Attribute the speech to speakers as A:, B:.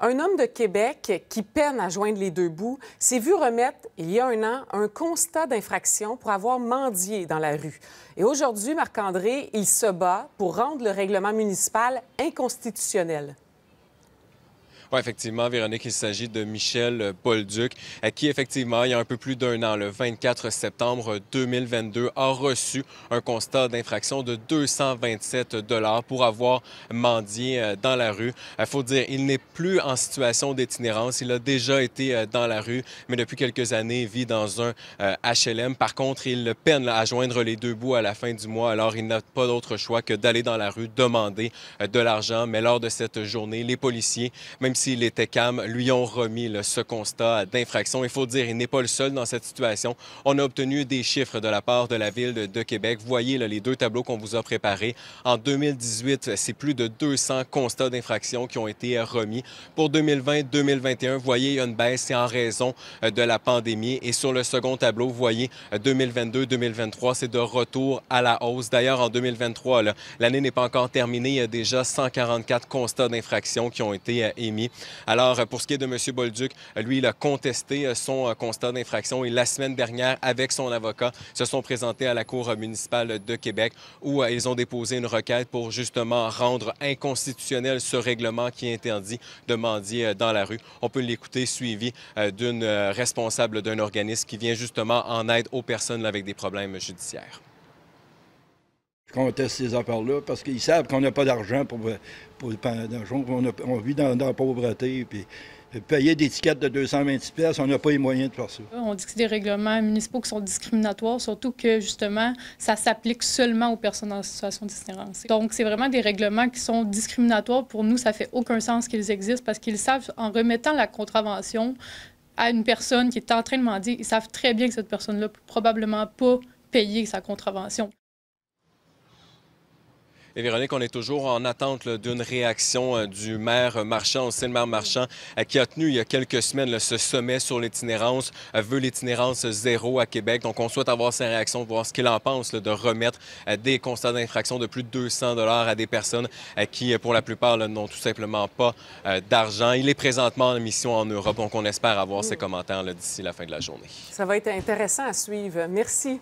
A: Un homme de Québec qui peine à joindre les deux bouts s'est vu remettre, il y a un an, un constat d'infraction pour avoir mendié dans la rue. Et aujourd'hui, Marc-André, il se bat pour rendre le règlement municipal inconstitutionnel.
B: Oui, effectivement, Véronique, il s'agit de Michel euh, Paul-Duc, euh, qui, effectivement, il y a un peu plus d'un an, le 24 septembre 2022, a reçu un constat d'infraction de 227 dollars pour avoir mendié euh, dans la rue. Il faut dire, il n'est plus en situation d'itinérance. Il a déjà été dans la rue, mais depuis quelques années, vit dans un HLM. Par contre, il peine à joindre les deux bouts à la fin du mois, alors il n'a pas d'autre choix que d'aller dans la rue demander de l'argent. Mais lors de cette journée, les policiers, même s'il les TECAM lui ont remis ce constat d'infraction. Il faut dire, il n'est pas le seul dans cette situation. On a obtenu des chiffres de la part de la Ville de, Québec. Vous voyez les deux tableaux qu'on vous a préparés. En 2018, c'est plus de 200 constats d'infraction qui ont été remis. Pour 2020-2021, vous voyez, il y a une baisse. C'est en raison euh, de la pandémie. Et sur le second tableau, vous voyez, 2022-2023, euh, c'est de retour à la hausse. D'ailleurs, en 2023, l'année n'est pas encore terminée. Il y a déjà 144 constats d'infraction qui ont été euh, émis. Alors, pour ce qui est de M. Bolduc, lui, il a contesté euh, son euh, constat d'infraction et la semaine dernière, avec son avocat, se sont présentés à la Cour municipale de Québec où euh, ils ont déposé une requête pour justement rendre inconstitutionnel ce règlement qui interdit de mendier dans la rue. On peut l'écouter suivi d'une responsable d'un organisme qui vient justement en aide aux personnes avec des problèmes judiciaires.
C: Qu'on conteste ces affaires-là parce qu'ils savent qu'on n'a pas d'argent pour, pour, on, vit dans, la pauvreté. Puis payer des tickets de 226 pièces, on n'a pas les moyens de faire ça.
D: On dit que c'est des règlements municipaux qui sont discriminatoires, surtout que justement, ça s'applique seulement aux personnes en situation d'itinérance. Donc, c'est vraiment des règlements qui sont discriminatoires. Pour nous, ça fait aucun sens qu'ils existent parce qu'ils savent, en remettant la contravention à une personne qui est en train de mendier, ils savent très bien que cette personne-là peut probablement pas payer sa contravention.
B: Et Véronique, on est toujours en attente d'une réaction euh, du maire Marchand. aussi le maire Marchand euh, qui a tenu il y a quelques semaines ce sommet sur l'itinérance, euh, veut l'itinérance zéro à Québec. Donc, on souhaite avoir ses réactions, voir ce qu'il en pense de remettre des constats d'infraction de plus de 200 à des personnes qui, pour la plupart, n'ont tout simplement pas d'argent. Il est présentement en mission en Europe, donc on espère avoir ses mm. commentaires d'ici la fin de la journée.
A: Ça va être intéressant à suivre. Merci.